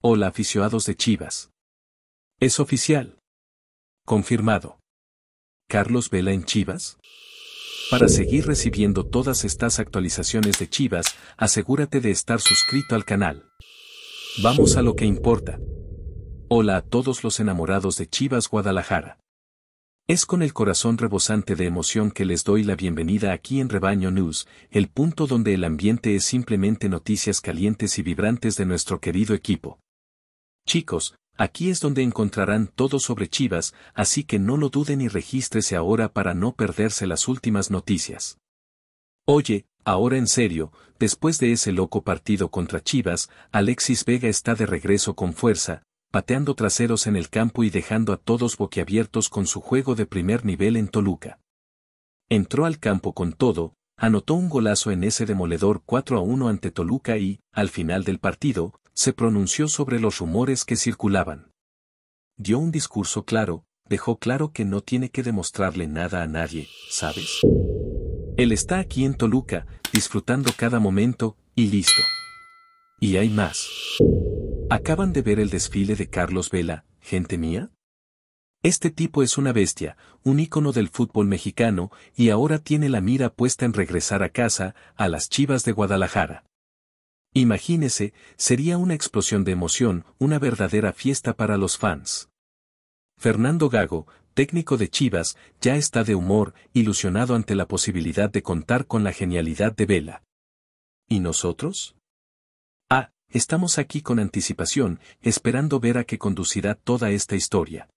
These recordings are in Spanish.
Hola aficionados de Chivas. Es oficial. Confirmado. Carlos Vela en Chivas. Para seguir recibiendo todas estas actualizaciones de Chivas, asegúrate de estar suscrito al canal. Vamos a lo que importa. Hola a todos los enamorados de Chivas Guadalajara. Es con el corazón rebosante de emoción que les doy la bienvenida aquí en Rebaño News, el punto donde el ambiente es simplemente noticias calientes y vibrantes de nuestro querido equipo. Chicos, aquí es donde encontrarán todo sobre Chivas, así que no lo duden y regístrese ahora para no perderse las últimas noticias. Oye, ahora en serio, después de ese loco partido contra Chivas, Alexis Vega está de regreso con fuerza, pateando traseros en el campo y dejando a todos boquiabiertos con su juego de primer nivel en Toluca. Entró al campo con todo, anotó un golazo en ese demoledor 4 a 1 ante Toluca y, al final del partido, se pronunció sobre los rumores que circulaban. Dio un discurso claro, dejó claro que no tiene que demostrarle nada a nadie, ¿sabes? Él está aquí en Toluca, disfrutando cada momento, y listo. Y hay más. ¿Acaban de ver el desfile de Carlos Vela, gente mía? Este tipo es una bestia, un ícono del fútbol mexicano, y ahora tiene la mira puesta en regresar a casa, a las Chivas de Guadalajara. Imagínese, sería una explosión de emoción, una verdadera fiesta para los fans. Fernando Gago, técnico de Chivas, ya está de humor, ilusionado ante la posibilidad de contar con la genialidad de Vela. ¿Y nosotros? Ah, estamos aquí con anticipación, esperando ver a qué conducirá toda esta historia.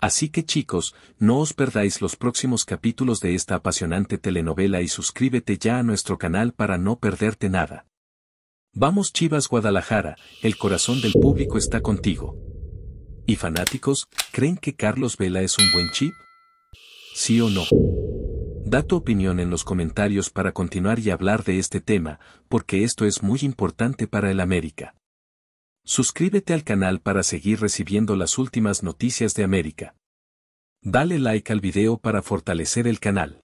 Así que chicos, no os perdáis los próximos capítulos de esta apasionante telenovela y suscríbete ya a nuestro canal para no perderte nada. Vamos Chivas Guadalajara, el corazón del público está contigo. ¿Y fanáticos, creen que Carlos Vela es un buen chip? ¿Sí o no? Da tu opinión en los comentarios para continuar y hablar de este tema, porque esto es muy importante para el América. Suscríbete al canal para seguir recibiendo las últimas noticias de América. Dale like al video para fortalecer el canal.